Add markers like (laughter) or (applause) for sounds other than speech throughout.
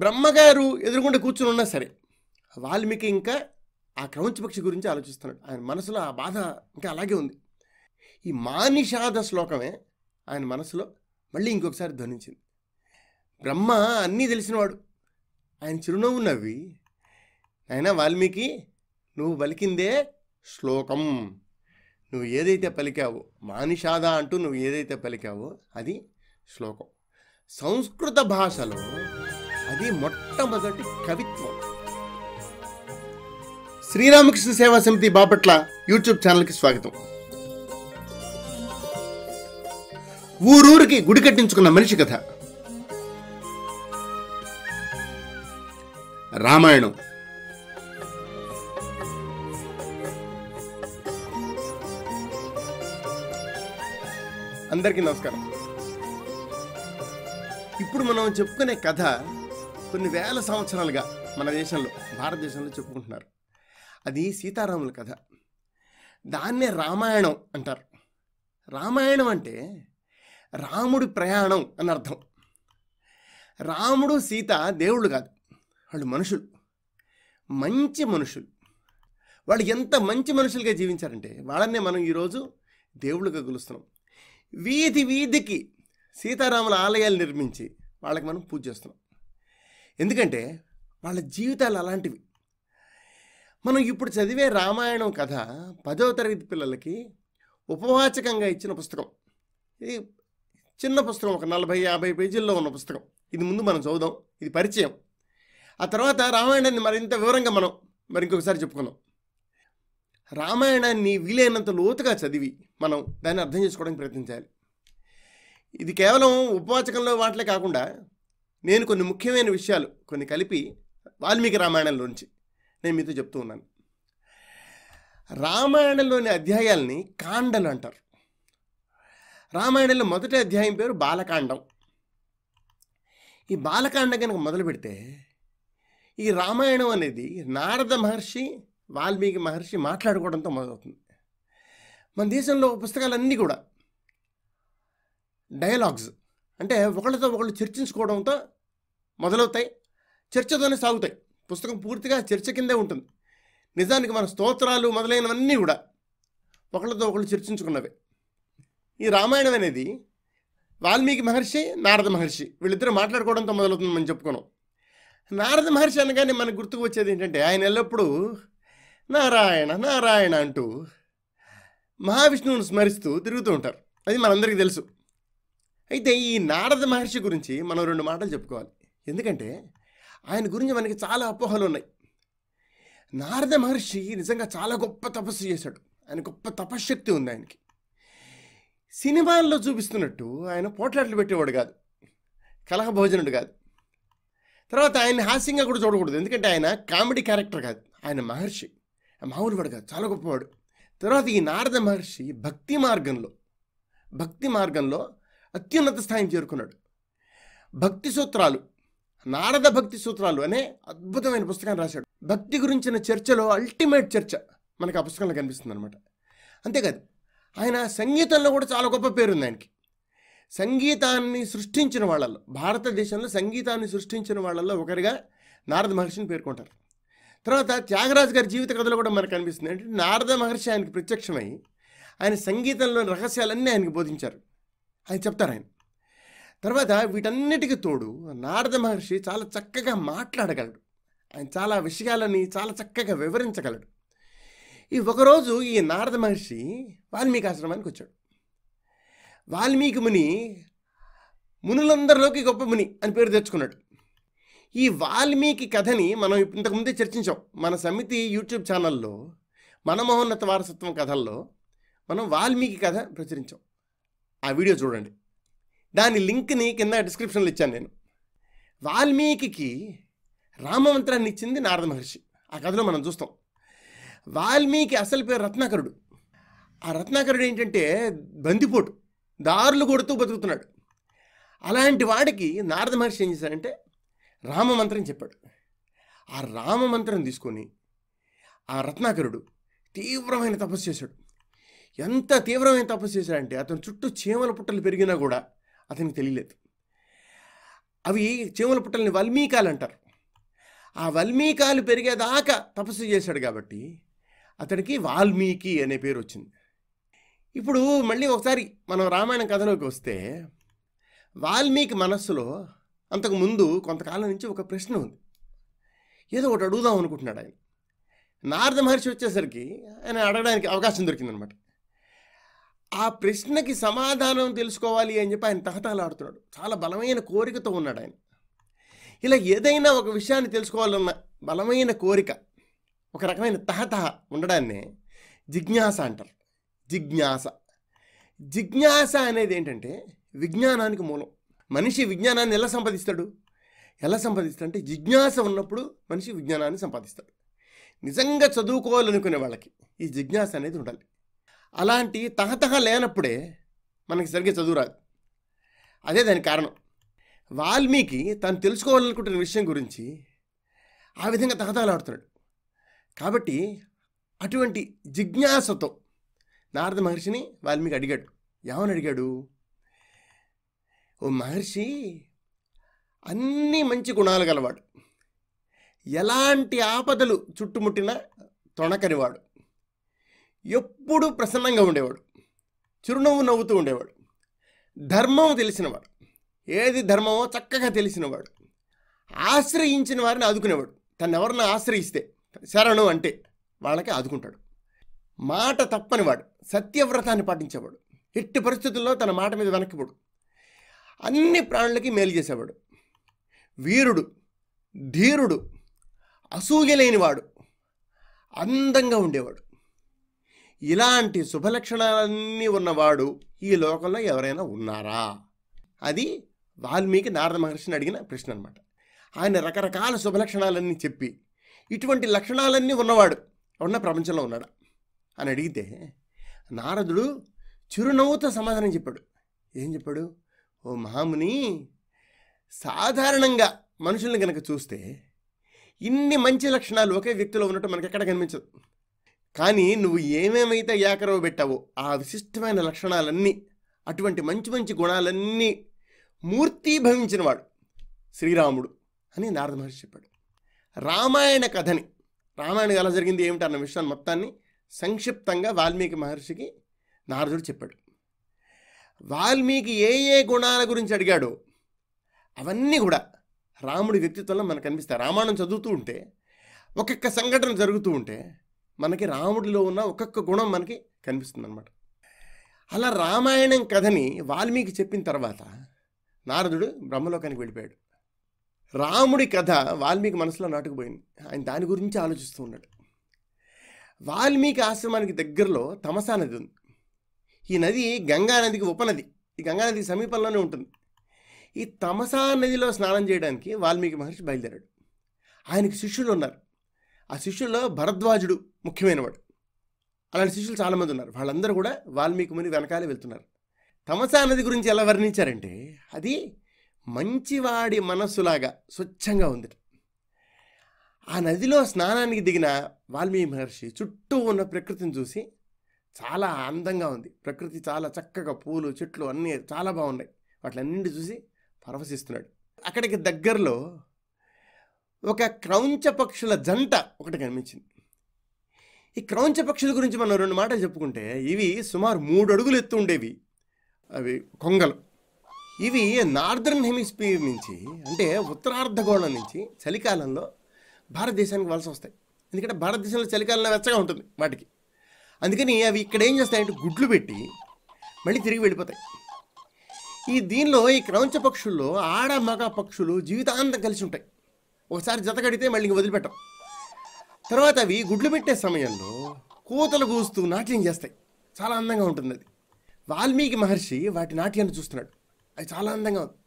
బ్రహ్మగారు ఎదురుకుండా కూర్చుని ఉన్నా సరే వాల్మీకి ఇంకా ఆ క్రౌంచపక్షి గురించి ఆలోచిస్తున్నాడు ఆయన మనసులో ఆ బాధ ఇంకా అలాగే ఉంది ఈ మానిషాద శ్లోకమే ఆయన మనసులో మళ్ళీ ఇంకొకసారి ధ్వనించింది బ్రహ్మ అన్నీ తెలిసినవాడు ఆయన చిరునవ్వు నవ్వి ఆయన వాల్మీకి నువ్వు పలికిందే శ్లోకం నువ్వు ఏదైతే పలికావో మానిషాద అంటూ నువ్వు ఏదైతే పలికావో అది శ్లోకం సంస్కృత భాషలో అది మొట్టమొదటి కవిత్వం శ్రీరామకృష్ణ సేవా సమితి బాపట్ల యూట్యూబ్ ఛానల్కి స్వాగతం ఊరూరికి గుడి కట్టించుకున్న మనిషి కథ రామాయణం అందరికీ నమస్కారం ఇప్పుడు మనం చెప్పుకునే కథ కొన్ని వేల సంవత్సరాలుగా మన దేశంలో భారతదేశంలో చెప్పుకుంటున్నారు అది సీతారాముల కథ దాన్నే రామాయణం అంటారు రామాయణం అంటే రాముడి ప్రయాణం అని అర్థం రాముడు సీత దేవుళ్ళు కాదు వాళ్ళు మనుషులు మంచి మనుషులు వాళ్ళు ఎంత మంచి మనుషులుగా జీవించారంటే వాళ్ళనే మనం ఈరోజు దేవుళ్ళుగా కొలుస్తున్నాం వీధి వీధికి సీతారాముల ఆలయాలు నిర్మించి వాళ్ళకి మనం పూజ చేస్తున్నాం ఎందుకంటే వాళ్ళ జీవితాలు అలాంటివి మనం ఇప్పుడు చదివే రామాయణం కథ పదవ తరగతి పిల్లలకి ఉపవాచకంగా ఇచ్చిన పుస్తకం ఇది చిన్న పుస్తకం ఒక నలభై యాభై పేజీల్లో ఉన్న పుస్తకం ఇది ముందు మనం చదువుదాం ఇది పరిచయం ఆ తర్వాత రామాయణాన్ని మరింత వివరంగా మనం మరి ఇంకొకసారి చెప్పుకుందాం రామాయణాన్ని వీలైనంత లోతుగా చదివి మనం దాన్ని అర్థం చేసుకోవడానికి ప్రయత్నించాలి ఇది కేవలం ఉపవాచకంలో వాటిలే కాకుండా నేను కొన్ని ముఖ్యమైన విషయాలు కొన్ని కలిపి వాల్మీకి రామాయణంలోంచి నేను మీతో చెప్తూ ఉన్నాను రామాయణంలోని అధ్యాయాల్ని కాండలు అంటారు రామాయణంలో మొదటి అధ్యాయం పేరు బాలకాండం ఈ బాలకాండం కనుక మొదలు పెడితే ఈ రామాయణం అనేది నారద మహర్షి వాల్మీకి మహర్షి మాట్లాడుకోవడంతో మొదలవుతుంది మన దేశంలో పుస్తకాలన్నీ కూడా డైలాగ్స్ అంటే ఒకళ్ళతో ఒకళ్ళు చర్చించుకోవడంతో మొదలవుతాయి చర్చతోనే సాగుతాయి పుస్తకం పూర్తిగా చర్చ కిందే ఉంటుంది నిజానికి మన స్తోత్రాలు మొదలైనవన్నీ కూడా ఒకళ్ళతో ఒకళ్ళు చర్చించుకున్నవి ఈ రామాయణం అనేది వాల్మీకి మహర్షి నారద మహర్షి వీళ్ళిద్దరూ మాట్లాడుకోవడంతో మొదలవుతుంది మనం చెప్పుకున్నాం నారద మహర్షి అనగానే మనకు గుర్తుకు వచ్చేది ఏంటంటే ఆయన ఎల్లప్పుడూ నారాయణ నారాయణ అంటూ మహావిష్ణువుని స్మరిస్తూ తిరుగుతూ ఉంటారు అది మనందరికీ తెలుసు అయితే ఈ నారద మహర్షి గురించి మనం రెండు మాటలు చెప్పుకోవాలి ఎందుకంటే ఆయన గురించి మనకి చాలా అపోహలు ఉన్నాయి నారద మహర్షి నిజంగా చాలా గొప్ప తపస్సు చేశాడు ఆయన గొప్ప తపశ్శక్తి ఉంది ఆయనకి సినిమాల్లో చూపిస్తున్నట్టు ఆయన పోట్లాట్లు పెట్టేవాడు కాదు కలహ భోజనుడు కాదు తర్వాత ఆయన హాస్యంగా కూడా చూడకూడదు ఎందుకంటే ఆయన కామెడీ క్యారెక్టర్ కాదు ఆయన మహర్షి మామూలు వాడు కాదు చాలా గొప్పవాడు తర్వాత ఈ నారద మహర్షి భక్తి మార్గంలో భక్తి మార్గంలో అత్యున్నత స్థాయిని చేరుకున్నాడు భక్తి సూత్రాలు నారద భక్తి సూత్రాలు అనే అద్భుతమైన పుస్తకాన్ని రాశాడు భక్తి గురించిన చర్చలో అల్టిమేట్ చర్చ మనకి ఆ పుస్తకంలో కనిపిస్తుంది అనమాట అంతేకాదు ఆయన సంగీతంలో కూడా చాలా గొప్ప పేరుంది ఆయనకి సంగీతాన్ని సృష్టించిన వాళ్ళలో భారతదేశంలో సంగీతాన్ని సృష్టించిన వాళ్ళల్లో ఒకరిగా నారద మహర్షిని పేర్కొంటారు తర్వాత త్యాగరాజ్ గారి జీవిత కథలో కూడా మనకు అనిపిస్తుంది అంటే నారద మహర్షి ఆయనకి ప్రత్యక్షమై ఆయన సంగీతంలోని రహస్యాలన్నీ ఆయనకు బోధించారు ఆయన చెప్తారు ఆయన తర్వాత వీటన్నిటికీ తోడు నారద మహర్షి చాలా చక్కగా మాట్లాడగలడు ఆయన చాలా విషయాలని చాలా చక్కగా వివరించగలడు ఈ ఒకరోజు ఈ నారద మహర్షి వాల్మీకి ఆశ్రమానికి వచ్చాడు వాల్మీకి ముని మునులందరిలోకి గొప్ప ముని అని పేరు తెచ్చుకున్నాడు ఈ వాల్మీకి కథని మనం ఇంతకుముందే చర్చించాం మన సమితి యూట్యూబ్ ఛానల్లో మనమోహోన్నత వారసత్వం కథల్లో మనం వాల్మీకి కథ ప్రచురించాం ఆ వీడియో చూడండి దాని లింక్ని కింద డిస్క్రిప్షన్లో ఇచ్చాను నేను వాల్మీకి రామమంత్రాన్ని ఇచ్చింది నారద మహర్షి ఆ కథలో మనం చూస్తాం వాల్మీకి అసలు పేరు రత్నాకరుడు ఆ రత్నాకరుడు ఏంటంటే బందిపోటు దారులు కొడుతూ బతుకుతున్నాడు అలాంటి వాడికి నారద మహర్షి ఏం చేశాడంటే రామమంత్రం చెప్పాడు ఆ రామమంత్రం తీసుకొని ఆ రత్నాకరుడు తీవ్రమైన తపస్సు చేశాడు ఎంత తీవ్రమైన తపస్సు చేశాడంటే అతని చుట్టూ చీమల పుట్టలు పెరిగినా కూడా అతనికి తెలియలేదు అవి చీమల పుట్టలని వల్మీకాలు అంటారు ఆ వల్మీకాలు పెరిగేదాకా తపస్సు చేశాడు కాబట్టి అతడికి వాల్మీకి అనే పేరు వచ్చింది ఇప్పుడు మళ్ళీ ఒకసారి మనం రామాయణ కథలోకి వస్తే వాల్మీకి మనస్సులో అంతకుముందు కొంతకాలం నుంచి ఒక ప్రశ్న ఉంది ఏదో ఒకటి అడుగుదాం అనుకుంటున్నాడు ఆయన నారద మహర్షి వచ్చేసరికి ఆయన అడగడానికి అవకాశం దొరికిందనమాట ఆ ప్రశ్నకి సమాధానం తెలుసుకోవాలి అని చెప్పి ఆయన తహతహలాడుతున్నాడు చాలా బలమైన కోరికతో ఉన్నాడు ఆయన ఇలా ఏదైనా ఒక విషయాన్ని తెలుసుకోవాలన్న బలమైన కోరిక ఒక రకమైన తహతహ ఉండడాన్ని జిజ్ఞాస అంటారు జిజ్ఞాస జిజ్ఞాస అనేది ఏంటంటే విజ్ఞానానికి మూలం మనిషి విజ్ఞానాన్ని ఎలా సంపాదిస్తాడు ఎలా సంపాదిస్తాడు అంటే జిజ్ఞాస ఉన్నప్పుడు మనిషి విజ్ఞానాన్ని సంపాదిస్తాడు నిజంగా చదువుకోవాలనుకునే వాళ్ళకి ఈ జిజ్ఞాస అనేది ఉండాలి అలాంటి తహతహ లేనప్పుడే మనకి సరిగ్గా చదువురాదు అదే దానికి కారణం వాల్మీకి తను తెలుసుకోవాలనుకుంటున్న విషయం గురించి ఆ విధంగా తహతహలాడుతున్నాడు కాబట్టి అటువంటి జిజ్ఞాసతో నారద మహర్షిని వాల్మీకి అడిగాడు ఏమని అడిగాడు ఓ మహర్షి అన్ని మంచి గుణాలు గలవాడు ఎలాంటి ఆపదలు చుట్టుముట్టిన తొణకనివాడు ఎప్పుడూ ప్రసన్నంగా ఉండేవాడు చిరునవ్వు నవ్వుతూ ఉండేవాడు ధర్మం తెలిసినవాడు ఏది ధర్మమో చక్కగా తెలిసినవాడు ఆశ్రయించిన వారిని ఆదుకునేవాడు తను ఎవరిని ఆశ్రయిస్తే శరణు అంటే వాళ్ళకి ఆదుకుంటాడు మాట తప్పనివాడు సత్యవ్రతాన్ని పాటించేవాడు ఎట్టి పరిస్థితుల్లో తన మాట మీద వెనక్కిపోడు అన్ని ప్రాణులకి మేలు చేసేవాడు వీరుడు ధీరుడు అసూయలేనివాడు లేనివాడు అందంగా ఉండేవాడు ఇలాంటి శుభలక్షణాలన్నీ ఉన్నవాడు ఈ లోకంలో ఎవరైనా ఉన్నారా అది వాల్మీకి నారద మహర్షిని అడిగిన ప్రశ్న అనమాట ఆయన రకరకాల శుభలక్షణాలన్నీ చెప్పి ఇటువంటి లక్షణాలన్నీ ఉన్నవాడు ఉన్న ప్రపంచంలో ఉన్నాడు అని అడిగితే నారదుడు చిరునవ్వుతో సమాధానం చెప్పాడు ఏం చెప్పాడు ఓ మహాముని సాధారణంగా మనుషుల్ని కనుక చూస్తే ఇన్ని మంచి లక్షణాలు ఒకే వ్యక్తిలో ఉన్నట్టు మనకి ఎక్కడ కనిపించదు కానీ నువ్వు ఏమేమైతే ఏకరవ పెట్టావో ఆ విశిష్టమైన లక్షణాలన్నీ అటువంటి మంచి మంచి గుణాలన్నీ మూర్తీభవించినవాడు శ్రీరాముడు అని నారద మహర్షి చెప్పాడు రామాయణ కథని రామాయణ ఎలా జరిగింది ఏమిటి అన్న విషయాన్ని మొత్తాన్ని సంక్షిప్తంగా వాల్మీకి మహర్షికి నారదుడు చెప్పాడు వాల్మీకి ఏ ఏ గుణాల గురించి అడిగాడో అవన్నీ కూడా రాముడి వ్యక్తిత్వంలో మనకు అనిపిస్తాయి రామాయణం చదువుతూ ఉంటే ఒక్కొక్క సంఘటన జరుగుతూ ఉంటే మనకి రాముడిలో ఉన్న ఒక్కొక్క గుణం మనకి కనిపిస్తుంది అనమాట అలా రామాయణం కథని వాల్మీకి చెప్పిన తర్వాత నారదుడు బ్రహ్మలోకానికి వెళ్ళిపోయాడు రాముడి కథ వాల్మీకి మనసులో నాటుకుపోయింది ఆయన దాని గురించి ఆలోచిస్తూ ఉన్నాడు వాల్మీకి ఆశ్రమానికి దగ్గరలో తమసా నది ఉంది ఈ నది గంగా నదికి ఉపనది ఈ గంగా నది సమీపంలోనే ఉంటుంది ఈ తమసా నదిలో స్నానం చేయడానికి వాల్మీకి మహర్షి బయలుదేరాడు ఆయనకి శిష్యులు ఉన్నారు ఆ శిష్యుల్లో భరద్వాజుడు ముఖ్యమైనవాడు అలాంటి శిష్యులు చాలామంది ఉన్నారు వాళ్ళందరూ కూడా వాల్మీకి ముని వెనకాలే వెళ్తున్నారు తమసా నది గురించి ఎలా వర్ణించారంటే అది మంచివాడి మనస్సులాగా స్వచ్ఛంగా ఉంది ఆ నదిలో స్నానానికి దిగిన వాల్మీకి మహర్షి చుట్టూ ఉన్న ప్రకృతిని చూసి చాలా అందంగా ఉంది ప్రకృతి చాలా చక్కగా పూలు చెట్లు అన్నీ చాలా బాగున్నాయి వాటిలన్నింటి చూసి పరవశిస్తున్నాడు అక్కడికి దగ్గరలో ఒక క్రౌంచ పక్షుల జంట ఒకటి కనిపించింది ఈ క్రౌంచ పక్షుల గురించి మనం రెండు మాటలు చెప్పుకుంటే ఇవి సుమారు మూడు అడుగులు ఎత్తు ఉండేవి అవి కొంగలు ఇవి నార్దర్న్ హెమిస్పియర్ నుంచి అంటే ఉత్తరార్ధగోళం నుంచి చలికాలంలో భారతదేశానికి వలస వస్తాయి ఎందుకంటే భారతదేశంలో చలికాలంలో వెచ్చగా ఉంటుంది వాటికి అందుకని అవి ఇక్కడ ఏం చేస్తాయంటే గుడ్లు పెట్టి మళ్ళీ తిరిగి వెళ్ళిపోతాయి ఈ దీనిలో ఈ క్రౌంచ పక్షుల్లో ఆడ మగ పక్షులు జీవితాంతం కలిసి ఉంటాయి ఒకసారి జతగడితే మళ్ళీ ఇంక వదిలిపెట్టం తర్వాత అవి గుడ్లు పెట్టే సమయంలో కోతలు కూస్తూ నాట్యం చేస్తాయి చాలా అందంగా ఉంటుంది అది వాల్మీకి మహర్షి వాటి నాట్యాన్ని చూస్తున్నాడు అది చాలా అందంగా ఉంది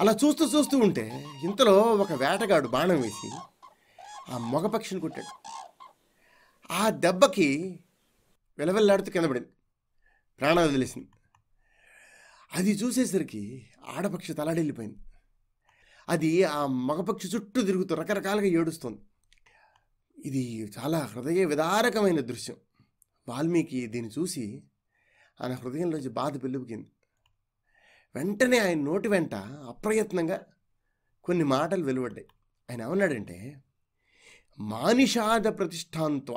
అలా చూస్తూ చూస్తూ ఉంటే ఇంతలో ఒక వేటగాడు బాణం వేసి ఆ మగ పక్షిని కొట్టాడు ఆ దెబ్బకి వెలవెల్లాడుతూ కింద పడింది ప్రాణం వదిలేసింది అది చూసేసరికి ఆడపక్షి తలాడెళ్ళిపోయింది అది ఆ మగపక్షి చుట్టూ తిరుగుతూ రకరకాలుగా ఏడుస్తుంది ఇది చాలా హృదయ విదారకమైన దృశ్యం వాల్మీకి దీన్ని చూసి ఆయన హృదయంలోంచి బాధ పిలుపుకింది వెంటనే ఆయన నోటి వెంట అప్రయత్నంగా కొన్ని మాటలు వెలువడ్డాయి ఆయన ఏమన్నాడంటే మానిషాద ప్రతిష్టాంత్వ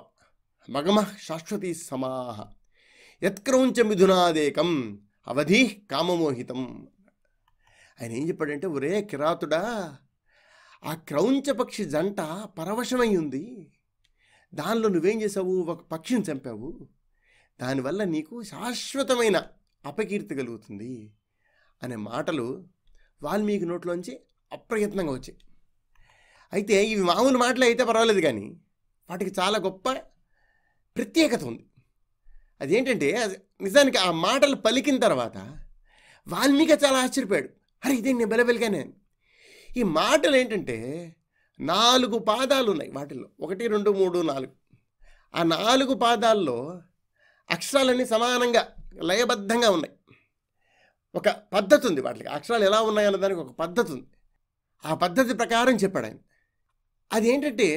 మగమ శాశ్వతి సమాహ యత్క్రౌంచ మిథునాదేకం అవధి కామమోహితం ఆయన ఏం చెప్పాడంటే ఒరే కిరాతుడా ఆ క్రౌంచ పక్షి జంట పరవశమై ఉంది దానిలో నువ్వేం చేసావు ఒక పక్షిని చంపావు దానివల్ల నీకు శాశ్వతమైన అపకీర్తి కలుగుతుంది అనే మాటలు వాల్మీకి నోట్లోంచి అప్రయత్నంగా వచ్చాయి అయితే ఇవి మామూలు మాటలు అయితే పర్వాలేదు కానీ వాటికి చాలా గొప్ప ప్రత్యేకత ఉంది అదేంటంటే నిజానికి ఆ మాటలు పలికిన తర్వాత వాల్మీకి చాలా ఆశ్చర్యపోయాడు అరే ఇదే నేను బలబెలిగానే ఈ మాటలు ఏంటంటే నాలుగు పాదాలు ఉన్నాయి వాటిల్లో ఒకటి రెండు మూడు నాలుగు ఆ నాలుగు పాదాల్లో అక్షరాలన్నీ సమానంగా లయబద్ధంగా ఉన్నాయి ఒక పద్ధతి ఉంది వాటికి అక్షరాలు ఎలా ఉన్నాయన్న దానికి ఒక పద్ధతి ఉంది ఆ పద్ధతి ప్రకారం చెప్పాడు ఆయన ఏంటంటే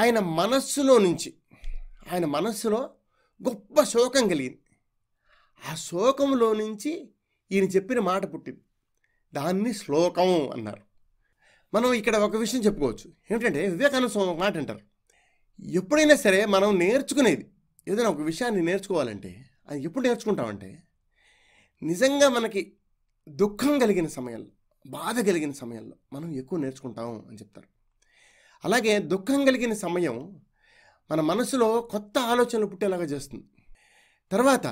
ఆయన మనస్సులో నుంచి ఆయన మనస్సులో గొప్ప శోకం కలిగింది ఆ శోకంలో నుంచి ఈయన చెప్పిన మాట పుట్టింది దాన్ని శ్లోకం అన్నారు మనం ఇక్కడ ఒక విషయం చెప్పుకోవచ్చు ఏమిటంటే వివేకానంద స్వామి ఒక మాట అంటారు ఎప్పుడైనా సరే మనం నేర్చుకునేది ఏదైనా ఒక విషయాన్ని నేర్చుకోవాలంటే అది ఎప్పుడు నేర్చుకుంటామంటే నిజంగా మనకి దుఃఖం కలిగిన సమయంలో బాధ కలిగిన సమయంలో మనం ఎక్కువ నేర్చుకుంటాం అని చెప్తారు అలాగే దుఃఖం కలిగిన సమయం మన మనసులో కొత్త ఆలోచనలు పుట్టేలాగా చేస్తుంది తర్వాత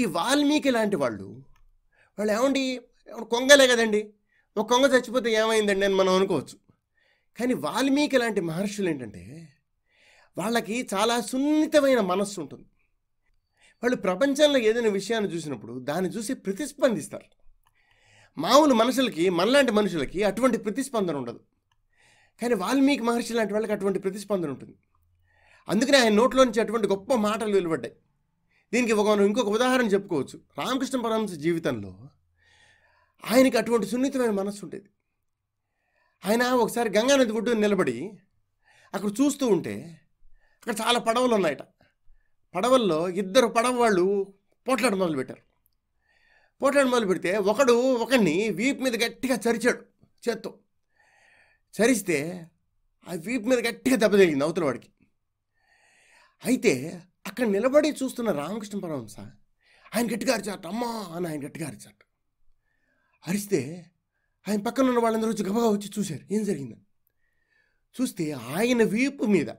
ఈ వాల్మీకి లాంటి వాళ్ళు వాళ్ళు ఏమండి కొంగలే కదండి ఒక కొంగ చచ్చిపోతే ఏమైందండి అని మనం అనుకోవచ్చు కానీ వాల్మీకి లాంటి మహర్షులు ఏంటంటే వాళ్ళకి చాలా సున్నితమైన మనస్సు ఉంటుంది వాళ్ళు ప్రపంచంలో ఏదైనా విషయాన్ని చూసినప్పుడు దాన్ని చూసి ప్రతిస్పందిస్తారు మామూలు మనుషులకి మనలాంటి మనుషులకి అటువంటి ప్రతిస్పందన ఉండదు కానీ వాల్మీకి మహర్షి లాంటి వాళ్ళకి అటువంటి ప్రతిస్పందన ఉంటుంది అందుకనే ఆయన నోట్లో నుంచి అటువంటి గొప్ప మాటలు వెలువడ్డాయి దీనికి ఒక మనం ఇంకొక ఉదాహరణ చెప్పుకోవచ్చు రామకృష్ణ పరమంశ జీవితంలో ఆయనకి అటువంటి సున్నితమైన మనస్సు ఉండేది ఆయన ఒకసారి గంగానది ఒడ్డు నిలబడి అక్కడ చూస్తూ ఉంటే అక్కడ చాలా పడవలు ఉన్నాయట పడవల్లో ఇద్దరు పడవ వాళ్ళు పోట్లాడ మొదలు పెట్టారు పోట్లాడ మొదలు పెడితే ఒకడు ఒకడిని వీపు మీద గట్టిగా చరిచాడు చేత్తో చరిస్తే ఆ వీపు మీద గట్టిగా దెబ్బ తగిలింది అవతల వాడికి అయితే అక్కడ నిలబడి చూస్తున్న రామకృష్ణ పరమంస ఆయన గట్టిగా అరిచాట అమ్మా అని ఆయన గట్టిగా అరిచాట అరిస్తే ఆయన పక్కన ఉన్న వాళ్ళందరూ వచ్చి గబగా వచ్చి చూశారు ఏం జరిగిందని చూస్తే ఆయన వీపు మీద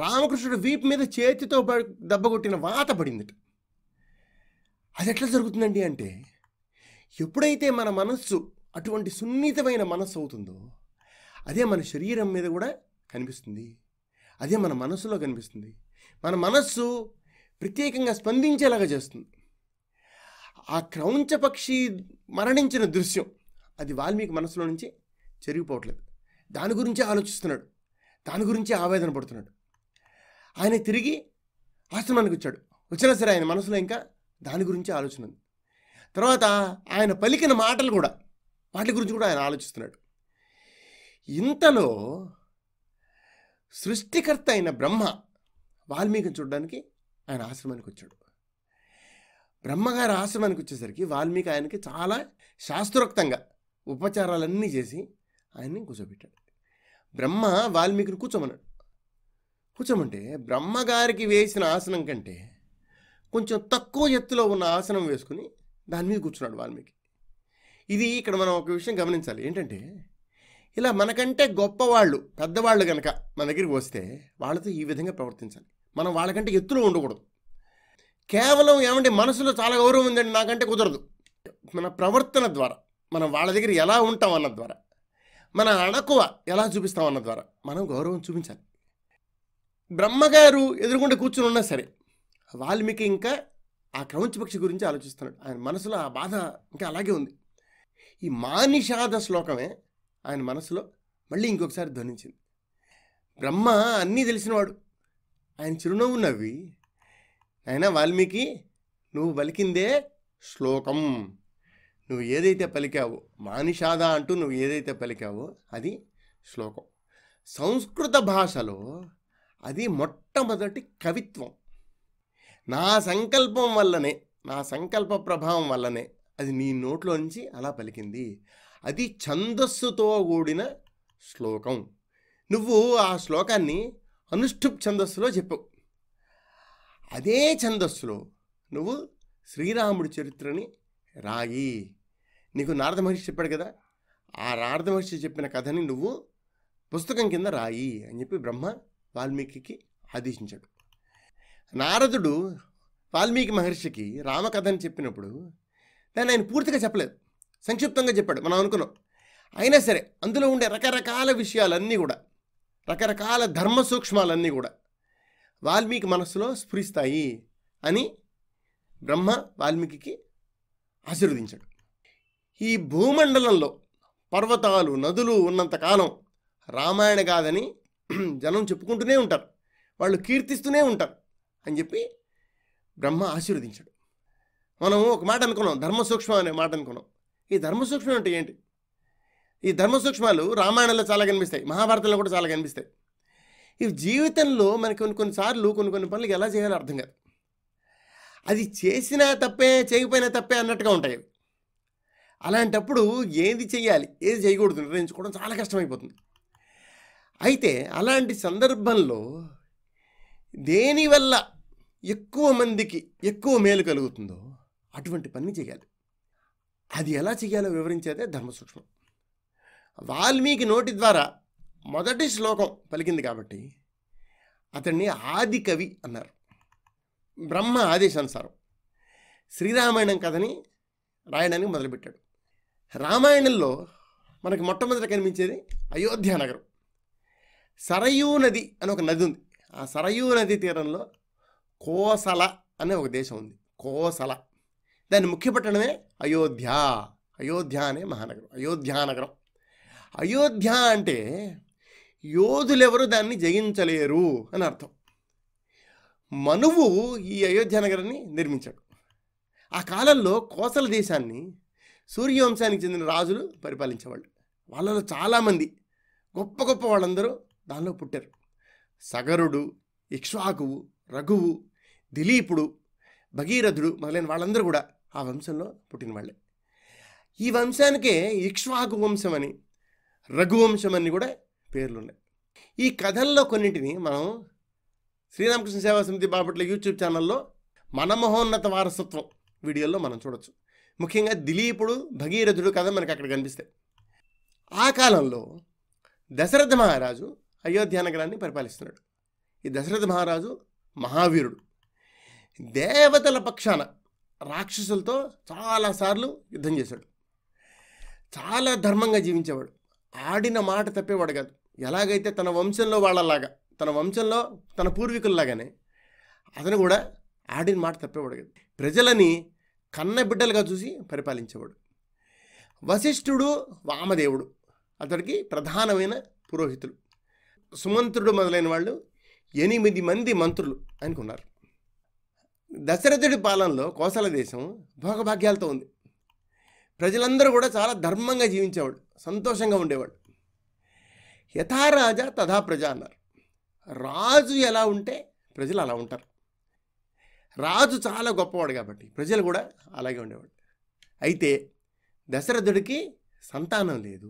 రామకృష్ణుడు వీపు మీద చేతితో దెబ్బ కొట్టిన వాత పడింది అది ఎట్లా జరుగుతుందండి అంటే ఎప్పుడైతే మన మనస్సు అటువంటి సున్నితమైన మనస్సు అవుతుందో అదే మన శరీరం మీద కూడా కనిపిస్తుంది అదే మన మనస్సులో కనిపిస్తుంది మన మనస్సు ప్రత్యేకంగా స్పందించేలాగా చేస్తుంది ఆ క్రౌంచ పక్షి మరణించిన దృశ్యం అది వాల్మీకి మనసులో నుంచి చెరిగిపోవట్లేదు దాని గురించే ఆలోచిస్తున్నాడు దాని గురించే ఆవేదన పడుతున్నాడు ఆయన తిరిగి ఆశ్రమానికి వచ్చాడు వచ్చినా సరే ఆయన మనసులో ఇంకా దాని గురించే ఆలోచన ఉంది తర్వాత ఆయన పలికిన మాటలు కూడా వాటి గురించి కూడా ఆయన ఆలోచిస్తున్నాడు ఇంతలో సృష్టికర్త అయిన బ్రహ్మ వాల్మీకిని చూడడానికి ఆయన ఆశ్రమానికి వచ్చాడు బ్రహ్మగారి ఆశ్రమానికి వచ్చేసరికి వాల్మీకి ఆయనకి చాలా శాస్త్రోక్తంగా ఉపచారాలన్నీ చేసి ఆయన్ని కూర్చోబెట్టాడు బ్రహ్మ వాల్మీకిని కూర్చోమన్నాడు కూర్చోమంటే బ్రహ్మగారికి వేసిన ఆసనం కంటే కొంచెం తక్కువ ఎత్తులో ఉన్న ఆసనం వేసుకుని దాని మీద కూర్చున్నాడు వాల్మీకి ఇది ఇక్కడ మనం ఒక విషయం గమనించాలి ఏంటంటే ఇలా మనకంటే గొప్పవాళ్ళు పెద్దవాళ్ళు కనుక మన దగ్గరికి వస్తే వాళ్ళతో ఈ విధంగా ప్రవర్తించాలి మనం వాళ్ళకంటే ఎత్తులో ఉండకూడదు కేవలం ఏమంటే మనసులో చాలా గౌరవం ఉందండి నాకంటే కుదరదు మన ప్రవర్తన ద్వారా మనం వాళ్ళ దగ్గర ఎలా ఉంటాం అన్న ద్వారా మన అణకువ ఎలా చూపిస్తాం అన్న ద్వారా మనం గౌరవం చూపించాలి బ్రహ్మగారు ఎదురుకుండా కూర్చుని ఉన్నా సరే వాల్మీకి ఇంకా ఆ క్రౌంచపక్షి గురించి ఆలోచిస్తున్నాడు ఆయన మనసులో ఆ బాధ ఇంకా అలాగే ఉంది ఈ మానిషాద శ్లోకమే ఆయన మనసులో మళ్ళీ ఇంకొకసారి ధ్వనించింది బ్రహ్మ అన్నీ తెలిసినవాడు ఆయన చిరునవ్వు నవ్వి అయినా వాల్మీకి నువ్వు పలికిందే శ్లోకం నువ్వు ఏదైతే పలికావో మానిషాద అంటూ నువ్వు ఏదైతే పలికావో అది శ్లోకం సంస్కృత భాషలో అది మొట్టమొదటి కవిత్వం నా సంకల్పం వల్లనే నా సంకల్ప ప్రభావం వల్లనే అది నీ నోట్లో నుంచి అలా పలికింది అది ఛందస్సుతో కూడిన శ్లోకం నువ్వు ఆ శ్లోకాన్ని అనుష్ఠుప్ ఛందస్సులో చెప్పు అదే ఛందస్సులో నువ్వు శ్రీరాముడి చరిత్రని రాయి నీకు నారద మహర్షి చెప్పాడు కదా ఆ నారద మహర్షి చెప్పిన కథని నువ్వు పుస్తకం కింద రాయి అని చెప్పి బ్రహ్మ వాల్మీకి ఆదేశించాడు నారదుడు వాల్మీకి మహర్షికి రామకథని చెప్పినప్పుడు దాన్ని ఆయన పూర్తిగా చెప్పలేదు సంక్షిప్తంగా చెప్పాడు మనం అనుకున్నాం అయినా సరే అందులో ఉండే రకరకాల విషయాలన్నీ కూడా రకరకాల ధర్మ సూక్ష్మాలన్నీ కూడా వాల్మీకి మనస్సులో స్ఫురిస్తాయి అని బ్రహ్మ వాల్మీకి ఆశీర్వదించాడు ఈ భూమండలంలో పర్వతాలు నదులు ఉన్నంతకాలం రామాయణ కాదని (clears throat) జనం చెప్పుకుంటూనే ఉంటారు వాళ్ళు కీర్తిస్తూనే ఉంటారు అని చెప్పి బ్రహ్మ ఆశీర్వదించాడు మనం ఒక మాట అనుకున్నాం ధర్మసూక్ష్మం అనే మాట అనుకున్నాం ఈ ధర్మసూక్ష్మం అంటే ఏంటి ఈ ధర్మసూక్ష్మాలు రామాయణంలో చాలా కనిపిస్తాయి మహాభారతంలో కూడా చాలా కనిపిస్తాయి ఇవి జీవితంలో మనకి కొన్ని కొన్నిసార్లు కొన్ని కొన్ని పనులకి ఎలా చేయాలో అర్థం కాదు అది చేసినా తప్పే చేయకపోయినా తప్పే అన్నట్టుగా ఉంటాయి అలాంటప్పుడు ఏది చేయాలి ఏది చేయకూడదు నిర్ణయించుకోవడం చాలా కష్టమైపోతుంది అయితే అలాంటి సందర్భంలో దేనివల్ల ఎక్కువ మందికి ఎక్కువ మేలు కలుగుతుందో అటువంటి పని చేయాలి అది ఎలా చేయాలో వివరించేదే ధర్మ వాల్మీకి నోటి ద్వారా మొదటి శ్లోకం పలికింది కాబట్టి అతన్ని ఆది కవి అన్నారు బ్రహ్మ ఆది సంసారం శ్రీరామాయణం కథని రాయడానికి మొదలుపెట్టాడు రామాయణంలో మనకి మొట్టమొదట కనిపించేది అయోధ్య నగరం సరయూ నది అని ఒక నది ఉంది ఆ సరయూ నది తీరంలో కోసల అనే ఒక దేశం ఉంది కోసల దాని ముఖ్య పట్టణమే అయోధ్య అయోధ్య అనే మహానగరం అయోధ్యానగరం నగరం అయోధ్య అంటే యోధులెవరు దాన్ని జయించలేరు అని అర్థం మనువు ఈ నగరాన్ని నిర్మించాడు ఆ కాలంలో కోసల దేశాన్ని సూర్యవంశానికి చెందిన రాజులు పరిపాలించేవాళ్ళు వాళ్ళలో చాలామంది గొప్ప గొప్ప వాళ్ళందరూ దానిలో పుట్టారు సగరుడు ఇక్ష్వాకువు రఘువు దిలీపుడు భగీరథుడు మొదలైన వాళ్ళందరూ కూడా ఆ వంశంలో పుట్టిన వాళ్ళే ఈ వంశానికే ఇక్ష్వాకు వంశం అని రఘువంశం అని కూడా పేర్లున్నాయి ఈ కథల్లో కొన్నింటిని మనం శ్రీరామకృష్ణ సేవా సమితి బాపట్ల యూట్యూబ్ ఛానల్లో మనమహోన్నత వారసత్వం వీడియోలో మనం చూడొచ్చు ముఖ్యంగా దిలీపుడు భగీరథుడు కథ మనకు అక్కడ కనిపిస్తాయి ఆ కాలంలో దశరథ మహారాజు అయోధ్య నగరాన్ని పరిపాలిస్తున్నాడు ఈ దశరథ మహారాజు మహావీరుడు దేవతల పక్షాన రాక్షసులతో చాలాసార్లు యుద్ధం చేశాడు చాలా ధర్మంగా జీవించేవాడు ఆడిన మాట తప్పేవాడు కాదు ఎలాగైతే తన వంశంలో వాళ్ళలాగా తన వంశంలో తన పూర్వీకుల్లాగానే అతను కూడా ఆడిన మాట తప్పేవాడు కదా ప్రజలని కన్న బిడ్డలుగా చూసి పరిపాలించేవాడు వశిష్ఠుడు వామదేవుడు అతడికి ప్రధానమైన పురోహితులు సుమంత్రుడు మొదలైన వాళ్ళు ఎనిమిది మంది మంత్రులు అనుకున్నారు దశరథుడి పాలనలో కోసల దేశం భోగభాగ్యాలతో ఉంది ప్రజలందరూ కూడా చాలా ధర్మంగా జీవించేవాడు సంతోషంగా ఉండేవాడు యథారాజ తథా ప్రజ అన్నారు రాజు ఎలా ఉంటే ప్రజలు అలా ఉంటారు రాజు చాలా గొప్పవాడు కాబట్టి ప్రజలు కూడా అలాగే ఉండేవాడు అయితే దశరథుడికి సంతానం లేదు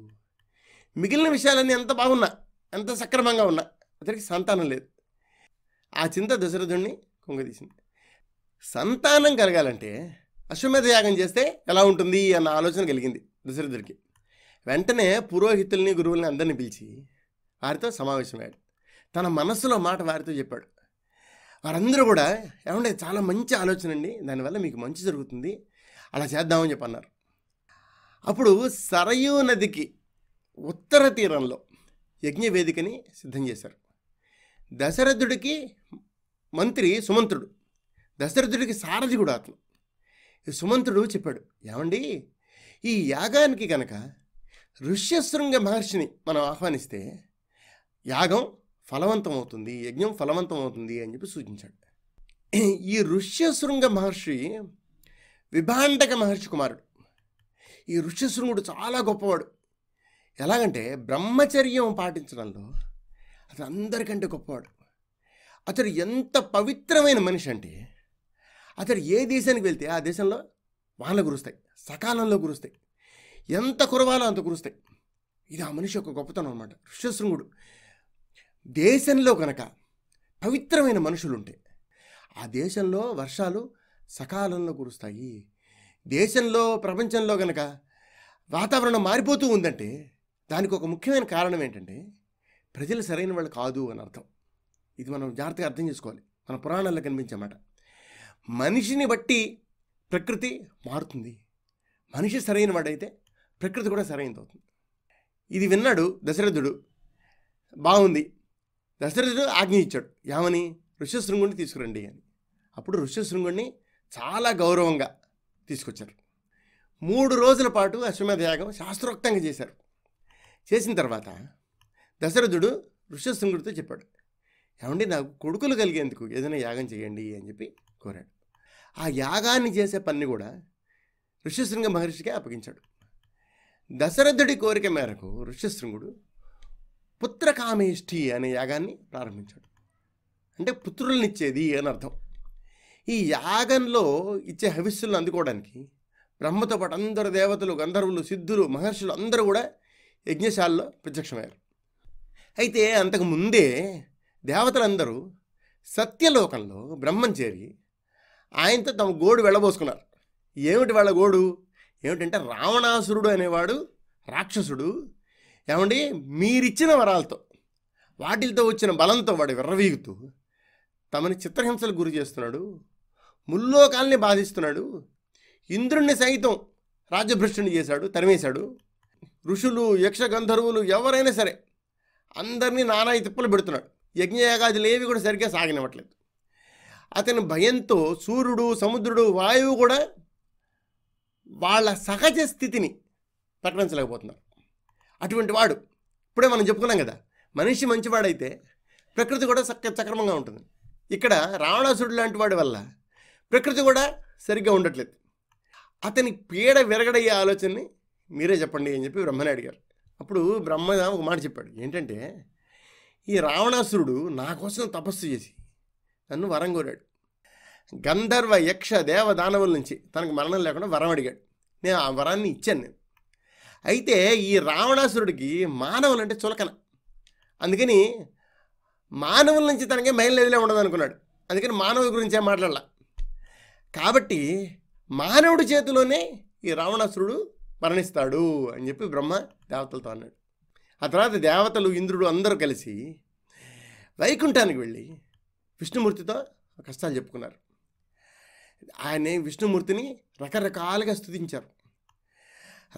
మిగిలిన విషయాలన్నీ ఎంత బాగున్నా ఎంత సక్రమంగా ఉన్నా అతనికి సంతానం లేదు ఆ చింత దశరథుడిని కుంగదీసింది సంతానం కలగాలంటే అశ్వమేధ యాగం చేస్తే ఎలా ఉంటుంది అన్న ఆలోచన కలిగింది దశరథుడికి వెంటనే పురోహితుల్ని గురువుల్ని అందరిని పిలిచి వారితో సమావేశమయ్యాడు తన మనస్సులో మాట వారితో చెప్పాడు వారందరూ కూడా ఏమంటే చాలా మంచి ఆలోచన అండి దానివల్ల మీకు మంచి జరుగుతుంది అలా చేద్దామని చెప్పి అన్నారు అప్పుడు సరయూ నదికి ఉత్తర తీరంలో యజ్ఞవేదికని సిద్ధం చేశారు దశరథుడికి మంత్రి సుమంత్రుడు దశరథుడికి సారథి కూడా అతను సుమంత్రుడు చెప్పాడు ఏమండి ఈ యాగానికి కనుక ఋష్యశృంగ మహర్షిని మనం ఆహ్వానిస్తే యాగం ఫలవంతమవుతుంది యజ్ఞం ఫలవంతం అవుతుంది అని చెప్పి సూచించాడు ఈ ఋష్యశృంగ మహర్షి విభాండక మహర్షి కుమారుడు ఈ ఋష్యశృంగుడు చాలా గొప్పవాడు ఎలాగంటే బ్రహ్మచర్యం పాటించడంలో అతను అందరికంటే గొప్పవాడు అతడు ఎంత పవిత్రమైన మనిషి అంటే అతడు ఏ దేశానికి వెళ్తే ఆ దేశంలో వానలు కురుస్తాయి సకాలంలో కురుస్తాయి ఎంత కురవాలో అంత కురుస్తాయి ఇది ఆ మనిషి యొక్క గొప్పతనం అనమాట ఋష్యశృంగుడు దేశంలో కనుక పవిత్రమైన మనుషులుంటే ఆ దేశంలో వర్షాలు సకాలంలో కురుస్తాయి దేశంలో ప్రపంచంలో కనుక వాతావరణం మారిపోతూ ఉందంటే దానికి ఒక ముఖ్యమైన కారణం ఏంటంటే ప్రజలు సరైన వాళ్ళు కాదు అని అర్థం ఇది మనం జాగ్రత్తగా అర్థం చేసుకోవాలి మన పురాణాల్లో కనిపించమాట మనిషిని బట్టి ప్రకృతి మారుతుంది మనిషి సరైన వాడైతే ప్రకృతి కూడా సరైనది అవుతుంది ఇది విన్నాడు దశరథుడు బాగుంది దశరథుడు ఆజ్ఞ ఇచ్చాడు ఏమని ఋష్యశృంగుడిని తీసుకురండి అని అప్పుడు ఋష్యశృంగుణ్ణి చాలా గౌరవంగా తీసుకొచ్చారు మూడు రోజుల పాటు అశ్వమేధ యాగం శాస్త్రోక్తంగా చేశారు చేసిన తర్వాత దశరథుడు ఋష్యశృంగుడితో చెప్పాడు ఏమండి నాకు కొడుకులు కలిగేందుకు ఏదైనా యాగం చేయండి అని చెప్పి కోరాడు ఆ యాగాన్ని చేసే పని కూడా ఋష్యశృంగ మహర్షికే అప్పగించాడు దశరథుడి కోరిక మేరకు ఋషశృంగుడు పుత్రకామేష్ఠి అనే యాగాన్ని ప్రారంభించాడు అంటే పుత్రుల్నిచ్చేది అని అర్థం ఈ యాగంలో ఇచ్చే హవిస్సులను అందుకోవడానికి బ్రహ్మతో పాటు అందరు దేవతలు గంధర్వులు సిద్ధులు మహర్షులు అందరూ కూడా యజ్ఞశాలలో ప్రత్యక్షమయ్యారు అయితే అంతకు ముందే దేవతలందరూ సత్యలోకంలో బ్రహ్మం చేరి ఆయనతో తమ గోడు వెళ్ళబోసుకున్నారు ఏమిటి వాళ్ళ గోడు ఏమిటంటే రావణాసురుడు అనేవాడు రాక్షసుడు ఏమండి మీరిచ్చిన వరాలతో వాటిలతో వచ్చిన బలంతో వాడు విర్రవీగుతూ తమని చిత్రహింసలు గురి చేస్తున్నాడు ముల్లోకాల్ని బాధిస్తున్నాడు ఇంద్రుణ్ణి సైతం రాజభృష్టిని చేశాడు తరిమేశాడు ఋషులు యక్షగంధర్వులు ఎవరైనా సరే అందరినీ నానా తిప్పలు పెడుతున్నాడు యజ్ఞయాగాదులు ఏవి కూడా సరిగ్గా సాగినవ్వట్లేదు అతని భయంతో సూర్యుడు సముద్రుడు వాయువు కూడా వాళ్ళ సహజ స్థితిని ప్రకటించలేకపోతున్నారు అటువంటి వాడు ఇప్పుడే మనం చెప్పుకున్నాం కదా మనిషి మంచివాడైతే ప్రకృతి కూడా సక సక్రమంగా ఉంటుంది ఇక్కడ రావణాసురుడు లాంటి వాడి వల్ల ప్రకృతి కూడా సరిగ్గా ఉండట్లేదు అతని పీడ విరగడయ్యే ఆలోచనని మీరే చెప్పండి అని చెప్పి బ్రహ్మని అడిగారు అప్పుడు బ్రహ్మ ఒక మాట చెప్పాడు ఏంటంటే ఈ రావణాసురుడు నా కోసం తపస్సు చేసి నన్ను వరం కోరాడు గంధర్వ యక్ష దేవ దానవుల నుంచి తనకు మరణం లేకుండా వరం అడిగాడు నేను ఆ వరాన్ని ఇచ్చాను నేను అయితే ఈ రావణాసురుడికి మానవులంటే చులకన అందుకని మానవుల నుంచి తనకే మైలేదిలే ఉండదు అనుకున్నాడు అందుకని మానవుడి గురించే మాట్లాడాల కాబట్టి మానవుడి చేతిలోనే ఈ రావణాసురుడు మరణిస్తాడు అని చెప్పి బ్రహ్మ దేవతలతో అన్నాడు ఆ తర్వాత దేవతలు ఇంద్రుడు అందరూ కలిసి వైకుంఠానికి వెళ్ళి విష్ణుమూర్తితో కష్టాలు చెప్పుకున్నారు ఆయన విష్ణుమూర్తిని రకరకాలుగా స్థుతించారు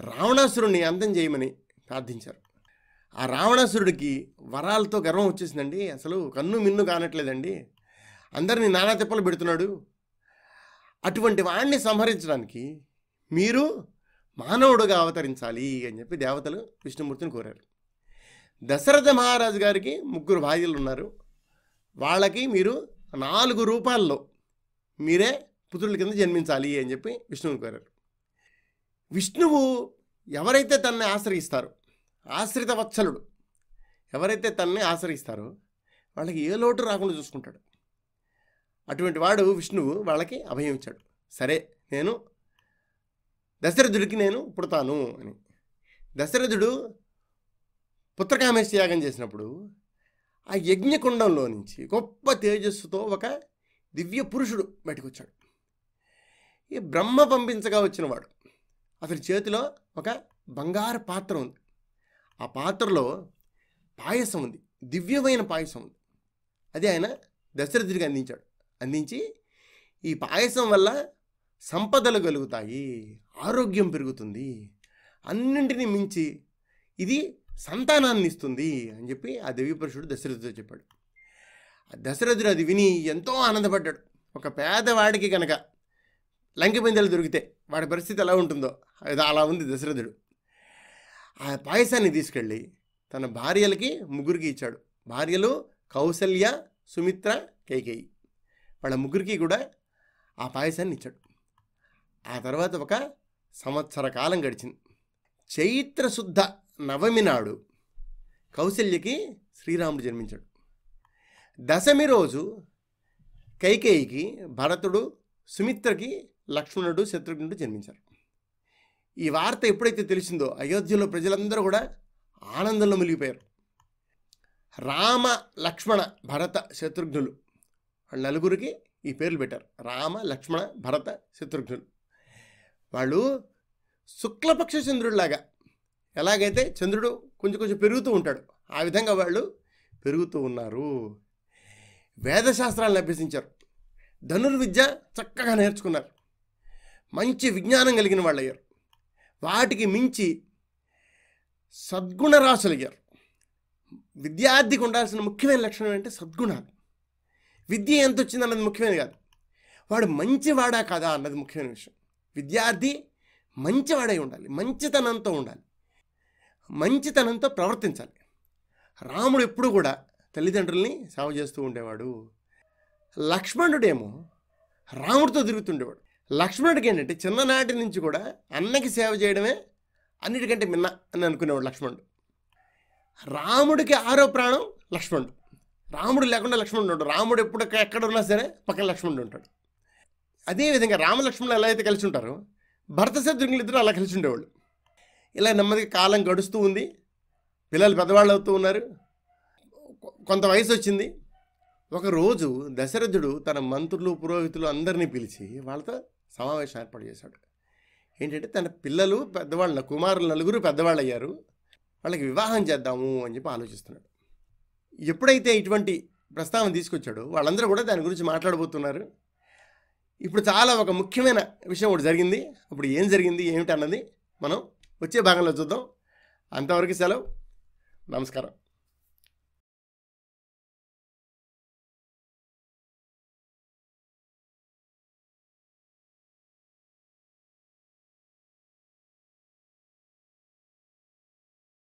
రావణాసురుడిని అందం చేయమని ప్రార్థించారు ఆ రావణాసురుడికి వరాలతో గర్వం వచ్చేసిందండి అసలు కన్ను మిన్ను కానట్లేదండి అందరిని నానా తిప్పలు పెడుతున్నాడు అటువంటి వాడిని సంహరించడానికి మీరు మానవుడుగా అవతరించాలి అని చెప్పి దేవతలు విష్ణుమూర్తిని కోరారు దశరథ మహారాజు గారికి ముగ్గురు భార్యలు ఉన్నారు వాళ్ళకి మీరు నాలుగు రూపాల్లో మీరే పుత్రుల కింద జన్మించాలి అని చెప్పి విష్ణువుని కోరారు విష్ణువు ఎవరైతే తనని ఆశ్రయిస్తారో ఆశ్రిత వత్సలుడు ఎవరైతే తనని ఆశ్రయిస్తారో వాళ్ళకి ఏ లోటు రాకుండా చూసుకుంటాడు అటువంటి వాడు విష్ణువు వాళ్ళకి అభయం సరే నేను దశరథుడికి నేను పుడతాను అని దశరథుడు పుత్రకామేశ యాగం చేసినప్పుడు ఆ యజ్ఞకుండంలో నుంచి గొప్ప తేజస్సుతో ఒక దివ్య పురుషుడు బయటకు వచ్చాడు ఈ బ్రహ్మ పంపించగా వచ్చినవాడు అతని చేతిలో ఒక బంగారు పాత్ర ఉంది ఆ పాత్రలో పాయసం ఉంది దివ్యమైన పాయసం ఉంది అది ఆయన దశరథుడికి అందించాడు అందించి ఈ పాయసం వల్ల సంపదలు కలుగుతాయి ఆరోగ్యం పెరుగుతుంది అన్నింటినీ మించి ఇది సంతానాన్ని ఇస్తుంది అని చెప్పి ఆ దేవి పురుషుడు దశరథుడితో చెప్పాడు దశరథుడు అది విని ఎంతో ఆనందపడ్డాడు ఒక పేదవాడికి కనుక లంకిపిందెలు దొరికితే వాడి పరిస్థితి ఎలా ఉంటుందో అది అలా ఉంది దశరథుడు ఆ పాయసాన్ని తీసుకెళ్ళి తన భార్యలకి ముగ్గురికి ఇచ్చాడు భార్యలు కౌసల్య సుమిత్ర కైకేయి వాళ్ళ ముగ్గురికి కూడా ఆ పాయసాన్ని ఇచ్చాడు ఆ తర్వాత ఒక సంవత్సర కాలం గడిచింది చైత్రశుద్ధ నవమి నాడు కౌశల్యకి శ్రీరాముడు జన్మించాడు దశమి రోజు కైకేయికి భరతుడు సుమిత్రకి లక్ష్మణుడు శత్రుఘ్నుడు జన్మించారు ఈ వార్త ఎప్పుడైతే తెలిసిందో అయోధ్యలో ప్రజలందరూ కూడా ఆనందంలో మునిగిపోయారు రామ లక్ష్మణ భరత శత్రుఘ్నులు నలుగురికి ఈ పేర్లు పెట్టారు రామ లక్ష్మణ భరత శత్రుఘ్నులు వాళ్ళు శుక్లపక్ష చంద్రుడిలాగా ఎలాగైతే చంద్రుడు కొంచెం కొంచెం పెరుగుతూ ఉంటాడు ఆ విధంగా వాళ్ళు పెరుగుతూ ఉన్నారు వేదశాస్త్రాలను అభ్యసించారు ధనుర్విద్య చక్కగా నేర్చుకున్నారు మంచి విజ్ఞానం కలిగిన వాళ్ళు అయ్యారు వాటికి మించి సద్గుణ రాసులు అయ్యారు విద్యార్థికి ఉండాల్సిన ముఖ్యమైన లక్షణం ఏంటంటే సద్గుణాలు విద్య ఎంత వచ్చింది అన్నది ముఖ్యమైనది కాదు వాడు మంచివాడా కాదా అన్నది ముఖ్యమైన విషయం విద్యార్థి మంచివాడై ఉండాలి మంచితనంతో ఉండాలి మంచితనంతో ప్రవర్తించాలి రాముడు ఎప్పుడు కూడా తల్లిదండ్రుల్ని సేవ చేస్తూ ఉండేవాడు లక్ష్మణుడేమో రాముడితో తిరుగుతుండేవాడు లక్ష్మణుడికి ఏంటంటే చిన్ననాటి నుంచి కూడా అన్నకి సేవ చేయడమే అన్నిటికంటే మిన్న అని అనుకునేవాడు లక్ష్మణుడు రాముడికి ఆరో ప్రాణం లక్ష్మణుడు రాముడు లేకుండా లక్ష్మణుడు ఉంటాడు రాముడు ఎప్పుడు ఎక్కడ ఉన్నా సరే పక్కన లక్ష్మణుడు ఉంటాడు అదేవిధంగా రామలక్ష్మణులు ఎలా అయితే కలిసి ఉంటారో భర్త శత్రుఘ్నులు ఇద్దరు అలా కలిసి ఉండేవాళ్ళు ఇలా నెమ్మదిగా కాలం గడుస్తూ ఉంది పిల్లలు పెద్దవాళ్ళు అవుతూ ఉన్నారు కొంత వయసు వచ్చింది ఒకరోజు దశరథుడు తన మంత్రులు పురోహితులు అందరినీ పిలిచి వాళ్ళతో సమావేశం ఏర్పాటు చేశాడు ఏంటంటే తన పిల్లలు పెద్దవాళ్ళ కుమారులు నలుగురు పెద్దవాళ్ళు అయ్యారు వాళ్ళకి వివాహం చేద్దాము అని చెప్పి ఆలోచిస్తున్నాడు ఎప్పుడైతే ఇటువంటి ప్రస్తావన తీసుకొచ్చాడో వాళ్ళందరూ కూడా దాని గురించి మాట్లాడబోతున్నారు ఇప్పుడు చాలా ఒక ముఖ్యమైన విషయం ఒకటి జరిగింది అప్పుడు ఏం జరిగింది ఏమిటన్నది మనం వచ్చే భాగంలో చూద్దాం అంతవరకు సెలవు నమస్కారం